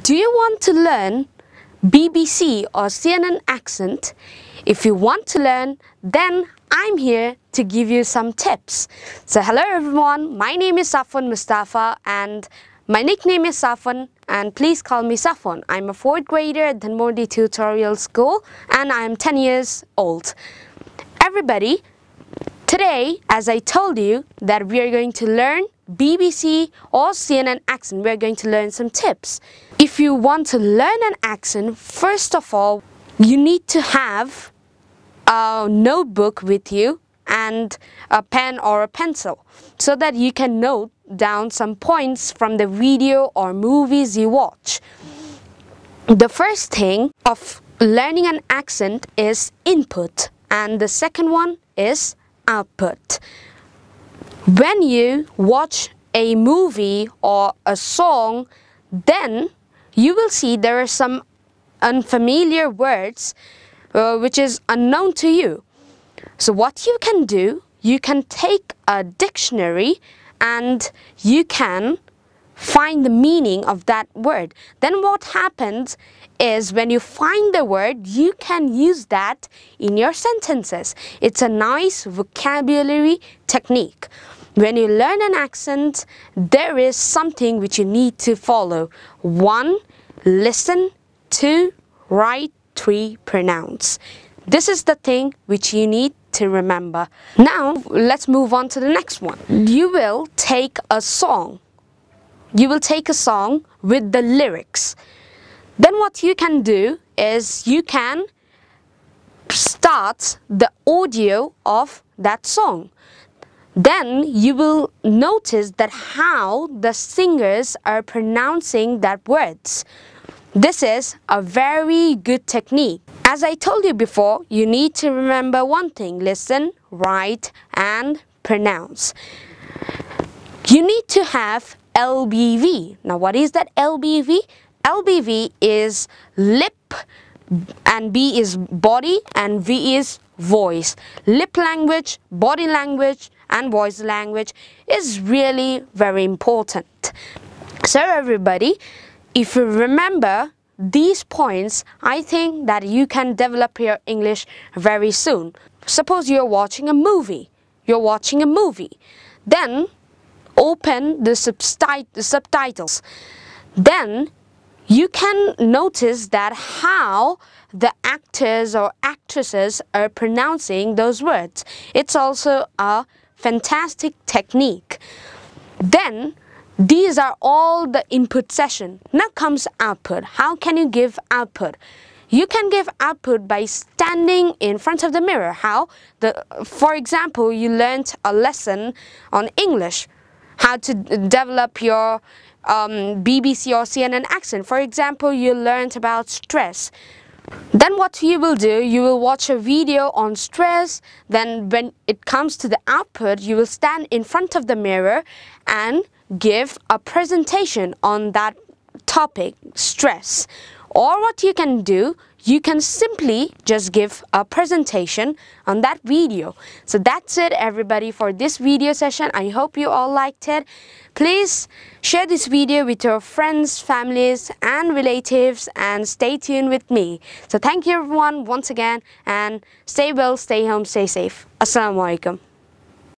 Do you want to learn BBC or CNN accent? If you want to learn, then I'm here to give you some tips. So hello everyone, my name is Safwan Mustafa and my nickname is Safwan and please call me Safwan. I'm a 4th grader at Dhanmordi Tutorial School and I'm 10 years old. Everybody, today as I told you that we are going to learn BBC or CNN accent, we're going to learn some tips. If you want to learn an accent, first of all, you need to have a notebook with you and a pen or a pencil so that you can note down some points from the video or movies you watch. The first thing of learning an accent is input and the second one is output. When you watch a movie or a song, then you will see there are some unfamiliar words uh, which is unknown to you. So what you can do, you can take a dictionary and you can find the meaning of that word. Then what happens is when you find the word, you can use that in your sentences. It's a nice vocabulary technique. When you learn an accent, there is something which you need to follow. 1. Listen. 2. Write. 3. Pronounce. This is the thing which you need to remember. Now, let's move on to the next one. You will take a song. You will take a song with the lyrics. Then what you can do is you can start the audio of that song then you will notice that how the singers are pronouncing that words. This is a very good technique. As I told you before, you need to remember one thing, listen, write and pronounce. You need to have LBV. Now what is that LBV? LBV is lip and B is body and V is voice. Lip language, body language, and voice language is really very important. So everybody, if you remember these points, I think that you can develop your English very soon. Suppose you're watching a movie. You're watching a movie. Then open the, the subtitles. Then you can notice that how the actors or actresses are pronouncing those words. It's also a fantastic technique. Then these are all the input session. Now comes output. How can you give output? You can give output by standing in front of the mirror. How? The, for example, you learnt a lesson on English, how to develop your um, BBC or CNN accent. For example, you learnt about stress. Then what you will do, you will watch a video on stress, then when it comes to the output, you will stand in front of the mirror and give a presentation on that topic, stress. Or what you can do, you can simply just give a presentation on that video. So that's it everybody for this video session. I hope you all liked it. Please share this video with your friends, families and relatives and stay tuned with me. So thank you everyone once again and stay well, stay home, stay safe. Assalamualaikum.